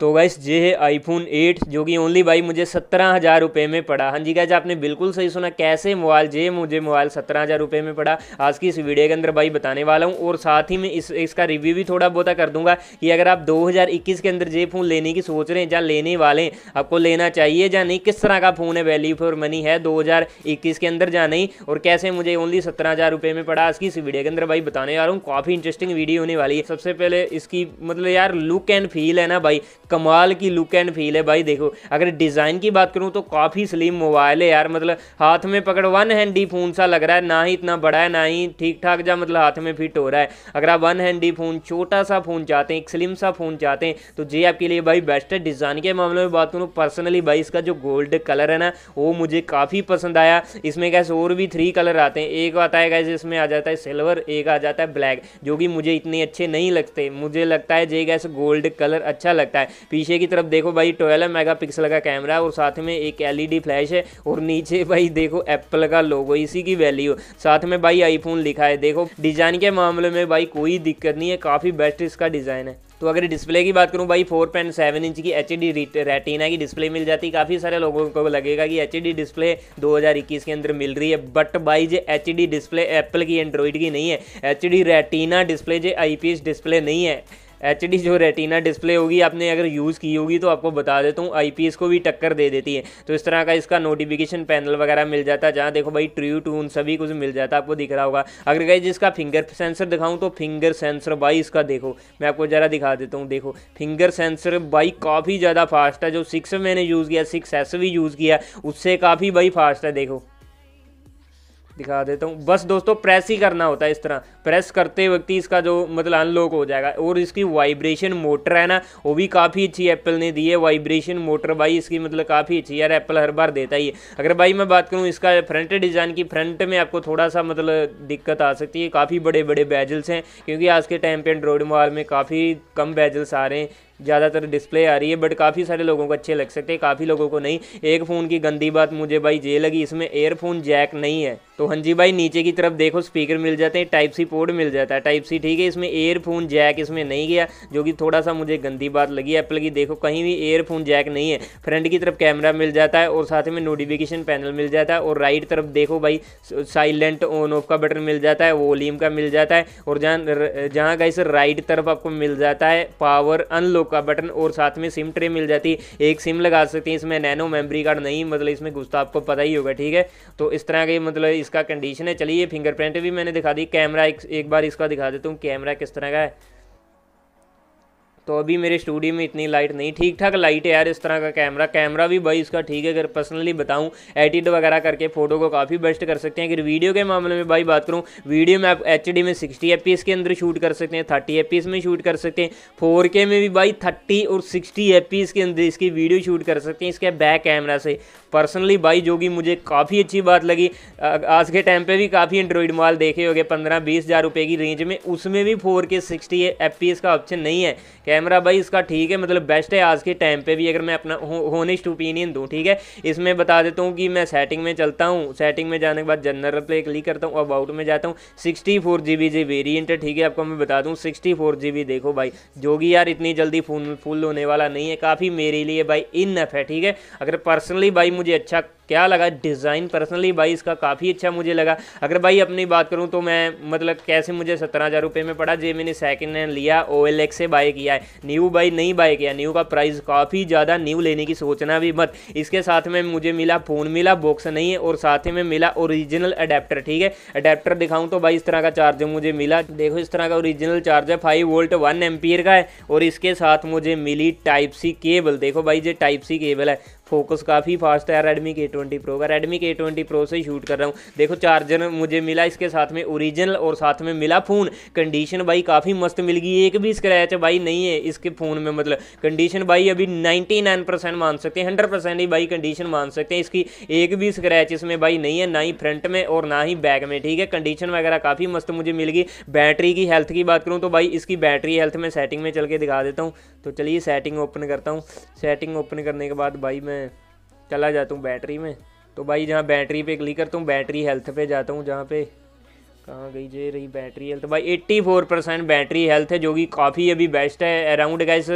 तो गैस ये है आईफोन 8 जो कि ओनली भाई मुझे सत्रह हज़ार रुपये में पड़ा हाँ जी गैस आपने बिल्कुल सही सुना कैसे मोबाइल जे मुझे मोबाइल सत्रह हज़ार रुपये में पड़ा आज की इस वीडियो के अंदर भाई बताने वाला हूँ और साथ ही मैं इस इसका रिव्यू भी थोड़ा बहुत कर दूंगा कि अगर आप 2021 के अंदर जे फ़ोन लेने की सोच रहे हैं या लेने वाले हैं आपको लेना चाहिए या नहीं किस तरह का फ़ोन है वैल्यू फॉर मनी है दो के अंदर या नहीं और कैसे मुझे ओनली सत्रह हज़ार में पड़ा आज की इस वीडियो के अंदर भाई बताने वाला हूँ काफ़ी इंटरेस्टिंग वीडियो होने वाली है सबसे पहले इसकी मतलब यार लुक एंड फील है ना भाई कमाल की लुक एंड फील है भाई देखो अगर डिज़ाइन की बात करूँ तो काफ़ी स्लिम मोबाइल है यार मतलब हाथ में पकड़ वन हैंडी फ़ोन सा लग रहा है ना ही इतना बड़ा है ना ही ठीक ठाक जा मतलब हाथ में फिट हो रहा है अगर आप वन हैंडी फ़ोन छोटा सा फ़ोन चाहते हैं एक स्लिम सा फ़ोन चाहते हैं तो ये आपके लिए भाई बेस्ट है डिज़ाइन के मामले में बात करूँ पर्सनली भाई इसका जो गोल्ड कलर है ना वो मुझे काफ़ी पसंद आया इसमें कैसे और भी थ्री कलर आते हैं एक आता है कैसे इसमें आ जाता है सिल्वर एक आ जाता है ब्लैक जो कि मुझे इतने अच्छे नहीं लगते मुझे लगता है जे कैसे गोल्ड कलर अच्छा लगता है पीछे की तरफ देखो भाई ट्वेल्व मेगा का कैमरा और साथ में एक एल e फ्लैश है और नीचे भाई देखो एप्पल का लोगो इसी की वैल्यू साथ में भाई आईफोन लिखा है देखो डिज़ाइन के मामले में भाई कोई दिक्कत नहीं है काफ़ी बेस्ट इसका डिज़ाइन है तो अगर डिस्प्ले की बात करूं भाई फोर पॉइंट सेवन इंच की एच डी रेटिना की डिस्प्ले मिल जाती है काफ़ी सारे लोगों को लगेगा कि एच डी डिस्प्ले 2021 के अंदर मिल रही है बट भाई जो एच डी डिस्प्ले एप्पल की एंड्रॉइड की नहीं है एच डी रेटिना डिस्प्ले जो आई डिस्प्ले नहीं है एच जो रेटिना डिस्प्ले होगी आपने अगर यूज़ की होगी तो आपको बता देता हूँ आई को भी टक्कर दे देती है तो इस तरह का इसका नोटिफिकेशन पैनल वगैरह मिल जाता है जहाँ देखो भाई ट्रू टून सभी कुछ मिल जाता है आपको दिख रहा होगा अगर कहीं जिसका फिंगर सेंसर दिखाऊँ तो फिंगर सेंसर भाई इसका देखो मैं आपको ज़रा दिखा देता हूँ देखो फिंगर सेंसर भाई काफ़ी ज़्यादा फास्ट है जो सिक्स मैंने यूज़ किया सिक्स एस भी यूज़ किया उससे काफ़ी भाई फास्ट है देखो दिखा देता हूँ बस दोस्तों प्रेस ही करना होता है इस तरह प्रेस करते वक्त ही इसका जो मतलब अनलॉक हो जाएगा और इसकी वाइब्रेशन मोटर है ना वो भी काफ़ी अच्छी एप्पल ने दी है वाइब्रेशन मोटर भाई इसकी मतलब काफ़ी अच्छी यार एप्पल हर बार देता ही है अगर भाई मैं बात करूँ इसका फ्रंट डिज़ाइन की फ्रंट में आपको थोड़ा सा मतलब दिक्कत आ सकती है काफ़ी बड़े बड़े बैजल्स हैं क्योंकि आज के टाइम पर एंड्रॉयड मोबाइल में काफ़ी कम बैजल्स आ रहे हैं ज़्यादातर डिस्प्ले आ रही है बट काफ़ी सारे लोगों को अच्छे लग सकते हैं काफ़ी लोगों को नहीं एक फ़ोन की गंदी बात मुझे भाई ये लगी इसमें एयरफोन जैक नहीं है तो हाँ जी भाई नीचे की तरफ देखो स्पीकर मिल जाते हैं टाइप सी पोर्ड मिल जाता है टाइप सी ठीक है इसमें एयरफोन जैक इसमें नहीं गया जो कि थोड़ा सा मुझे गंदी बात लगी एप्पल की देखो कहीं भी एयरफोन जैक नहीं है फ्रंट की तरफ कैमरा मिल जाता है और साथ में नोटिफिकेशन पैनल मिल जाता है और राइट तरफ देखो भाई साइलेंट ऑन ऑफ का बटन मिल जाता है वॉल्यूम का मिल जाता है और जहाँ जहाँ का राइट तरफ आपको मिल जाता है पावर अनलॉक का बटन और साथ में सिम ट्रे मिल जाती है एक सिम लगा सकते हैं इसमें नैनो मेमोरी कार्ड नहीं मतलब इसमें गुस्सा आपको पता ही होगा ठीक है तो इस तरह के मतलब इसका कंडीशन है चलिए फिंगरप्रिंट भी मैंने दिखा दी कैमरा एक, एक बार इसका दिखा देता हूँ कैमरा किस तरह का है तो अभी मेरे स्टूडियो में इतनी लाइट नहीं ठीक ठाक लाइट है यार इस तरह का कैमरा कैमरा भी भाई इसका ठीक है अगर पर्सनली बताऊँ एडिट वगैरह करके फोटो को काफ़ी बेस्ट कर सकते हैं अगर वीडियो के मामले में भाई बात करूँ वीडियो में आप एच में सिक्सटी एफ के अंदर शूट कर सकते हैं थर्टी एफ में शूट कर सकते हैं फोर में भी भाई थर्टी और सिक्सटी एफ के अंदर इसकी वीडियो शूट कर सकते हैं इसके बैक कैमरा से पर्सनली बाई जो कि मुझे काफ़ी अच्छी बात लगी आज के टाइम पे भी काफ़ी एंड्रॉयड मोबाइल देखे हो गए पंद्रह बीस हज़ार रुपये की रेंज में उसमें भी फोर के सिक्सटी एफ का ऑप्शन नहीं है कैमरा भाई इसका ठीक है मतलब बेस्ट है आज के टाइम पर भी अगर मैं अपना होनेस्ट ओपिनियन दूँ ठीक है इसमें बता देता हूँ कि मैं सेटिंग में चलता हूँ सेटिंग में जाने के बाद जनरल पे क्लिक करता हूँ अबाउट में जाता हूँ सिक्सटी फोर जी बी जी वेरियंट है ठीक है आपको मैं बता दूँ सिक्सटी फोर जी बी देखो भाई जो कि यार इतनी जल्दी फुल फुल होने वाला नहीं है काफ़ी मेरे लिए भाई इन है ठीक है अगर पर्सनली भाई मुझे मुझे अच्छा क्या लगा डिज़ाइन पर्सनली भाई इसका काफ़ी अच्छा मुझे लगा अगर भाई अपनी बात करूँ तो मैं मतलब कैसे मुझे सत्रह हज़ार रुपये में पड़ा जे मैंने सेकेंड हैंड लिया ओ एल एक्स से बाय किया है न्यू बाई नहीं बाय किया न्यू का प्राइस काफ़ी ज़्यादा न्यू लेने की सोचना भी मत इसके साथ में मुझे मिला फ़ोन मिला बॉक्स नहीं है और साथ ही में मिला ओरिजिनल अडेप्टर ठीक है अडेप्टर दिखाऊँ तो भाई इस तरह का चार्जर मुझे मिला देखो इस तरह का original charger five volt one ampere का है और इसके साथ मुझे मिली टाइप सी केबल देखो भाई ये टाइप सी केबल है फोकस काफ़ी फास्ट है रेडमी के ट्वेंटी प्रो का Redmi K A twenty Pro से शूट कर रहा हूँ देखो चार्जर मुझे मिला इसके साथ में ओरिजिनल और साथ में मिला फ़ोन कंडीशन भाई काफ़ी मस्त मिल गई एक भी स्क्रैच भाई नहीं है इसके फ़ोन में मतलब कंडीशन भाई अभी नाइन्टी नाइन परसेंट मान सकते हैं हंड्रेड परसेंट ही भाई कंडीशन मान सकते हैं इसकी एक भी स्क्रैच इसमें भाई नहीं है ना ही फ्रंट में और ना ही बैक में ठीक है कंडीशन वगैरह काफ़ी मस्त मुझे मिल गई बैटरी की हेल्थ की बात करूँ तो भाई इसकी बैटरी हेल्थ मैं सेटिंग में चल के दिखा देता हूँ तो चलिए सेटिंग ओपन करता हूँ सेटिंग ओपन करने के बाद भाई मैं चला जाता हूँ बैटरी में तो भाई जहाँ बैटरी पे क्लिक करता हूँ बैटरी हेल्थ पे जाता हूँ जहाँ पे कहाँ गई जे रही बैटरी हेल्थ भाई 84 परसेंट बैटरी हेल्थ है जो कि काफ़ी अभी बेस्ट है अराउंड गैस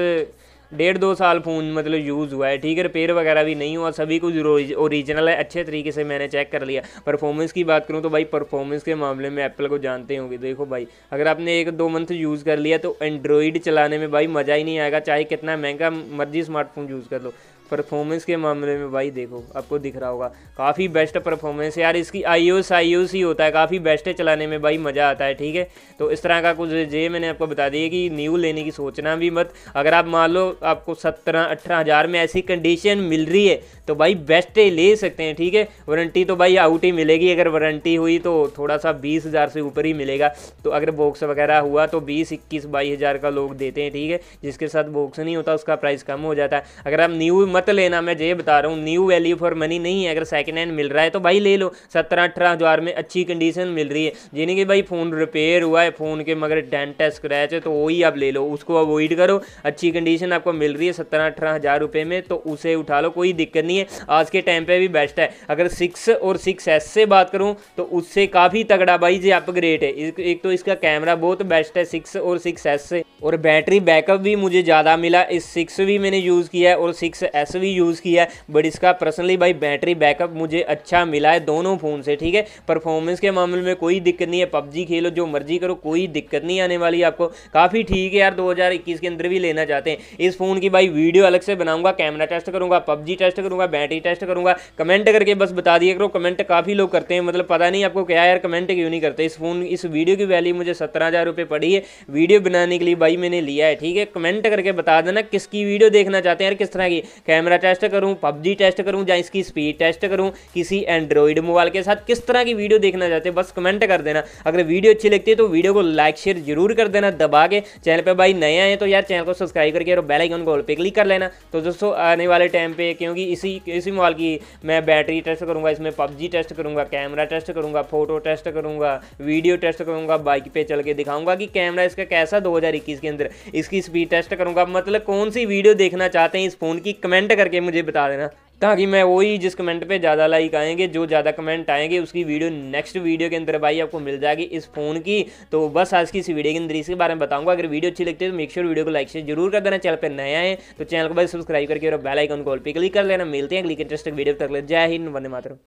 डेढ़ दो साल फ़ोन मतलब यूज़ हुआ है ठीक है रिपेयर वगैरह भी नहीं हुआ सभी कुछ ओरिजिनल है अच्छे तरीके से मैंने चेक कर लिया परफॉर्मेंस की बात करूँ तो भाई परफॉर्मेंस के मामले में एप्पल को जानते होंगे देखो भाई अगर आपने एक दो मंथ यूज़ कर लिया तो एंड्रॉयड चलाने में भाई मज़ा ही नहीं आएगा चाहे कितना महंगा मर्जी स्मार्टफोन यूज़ कर लो परफॉर्मेंस के मामले में भाई देखो आपको दिख रहा होगा काफ़ी बेस्ट परफॉर्मेंस यार इसकी आई ओस आई ओस ही होता है काफ़ी बेस्ट है चलाने में भाई मज़ा आता है ठीक है तो इस तरह का कुछ ये मैंने आपको बता दिया कि न्यू लेने की सोचना भी मत अगर आप मान लो आपको सत्रह अठारह हज़ार में ऐसी कंडीशन मिल रही है तो भाई बेस्ट ले सकते हैं ठीक है वारंटी तो भाई आउट ही मिलेगी अगर वारंटी हुई तो थोड़ा सा बीस हज़ार से ऊपर ही मिलेगा तो अगर बॉक्स वगैरह हुआ तो बीस इक्कीस बाईस हज़ार का लोग देते हैं ठीक है जिसके साथ बॉक्स नहीं होता उसका प्राइस कम हो जाता है अगर आप न्यू मत लेना मैं ये बता रहा हूँ न्यू वैल्यू फॉर मनी नहीं है अगर सेकेंड हैंड मिल रहा है तो भाई ले लो सत्रह अठारह हज़ार में अच्छी कंडीशन मिल रही है जिन्हें कि भाई फ़ोन रिपेयर हुआ है फ़ोन के मगर डेंट है स्क्रैच है तो वही आप ले लो उसको अवॉइड करो अच्छी कंडीशन आपको मिल रही है सत्रह अठारह हज़ार रुपये में तो उसे उठा लो कोई दिक्कत नहीं है आज के टाइम पर भी बेस्ट है अगर सिक्स और सिक्स एस से बात करूँ तो उससे काफ़ी तगड़ा भाई जी अपग्रेड है एक तो इसका कैमरा बहुत बेस्ट है सिक्स और सिक्स एस से और बैटरी बैकअप भी मुझे ज़्यादा मिला इस सिक्स भी मैंने यूज़ किया है और सिक्स एस भी यूज़ किया है बट इसका पर्सनली भाई बैटरी बैकअप मुझे अच्छा मिला है दोनों फ़ोन से ठीक है परफॉर्मेंस के मामले में कोई दिक्कत नहीं है पबजी खेलो जो मर्जी करो कोई दिक्कत नहीं आने वाली आपको काफ़ी ठीक है यार दो के अंदर भी लेना चाहते हैं इस फ़ोन की भाई वीडियो अलग से बनाऊँगा कैमरा टेस्ट करूँगा पबजी टेस्ट करूँगा बैटरी टेस्ट करूँगा कमेंट करके बस बता दिया करो कमेंट काफ़ी लोग करते हैं मतलब पता नहीं आपको क्या यार कमेंट क्यों नहीं करते इस फ़ोन इस वीडियो की वैल्यू मुझे सत्रह पड़ी है वीडियो बनाने के लिए भाई भाई मैंने लिया है ठीक है कमेंट करके बता देना किसकी वीडियो देखना चाहते हैं यार किस तरह की कैमरा टेस्ट करूँ पबजी टेस्ट करूँ या इसकी स्पीड टेस्ट करूँ किसी एंड्रॉयड मोबाइल के साथ किस तरह की वीडियो देखना चाहते हैं बस कमेंट कर देना अगर वीडियो अच्छी लगती है तो वीडियो को लाइक शेयर जरूर कर देना दबा के चैनल पर भाई नए आए तो यार चैनल को सब्सक्राइब करके और बेल आइकन कॉल पे क्लिक कर लेना तो दोस्तों आने वाले टाइम पे क्योंकि इसी इसी मोबाइल की मैं बैटरी टेस्ट करूँगा इसमें पबजी टेस्ट करूँगा कैमरा टेस्ट करूँगा फोटो टेस्ट करूँगा वीडियो टेस्ट करूँगा बाइक पे चल के दिखाऊँगा कि कैमरा इसका कैसा दो हजार इक्कीस इसके अंदर इसकी स्पीड टेस्ट करूँगा मतलब कौन सी वीडियो देखना चाहते हैं इस फ़ोन की कमेंट करके मुझे बता देना ताकि मैं वही जिस कमेंट पे ज़्यादा लाइक आएंगे जो ज़्यादा कमेंट आएंगे उसकी वीडियो नेक्स्ट वीडियो के अंदर भाई आपको मिल जाएगी इस फ़ोन की तो बस आज की इस वीडियो के अंदर इसके बारे में बताऊंगा अगर वीडियो अच्छी लगती है तो मेक श्योर वीडियो को लाइक शेयर जरूर कर देना चैनल पर नए आए तो चैनल को भाई सब्सक्राइब करके और बेलाइकन आइकन कॉल पर क्लिक कर लेना मिलते हैं क्लिक इंटरेस्ट वीडियो तक ले जय हिंद वंदे मात्र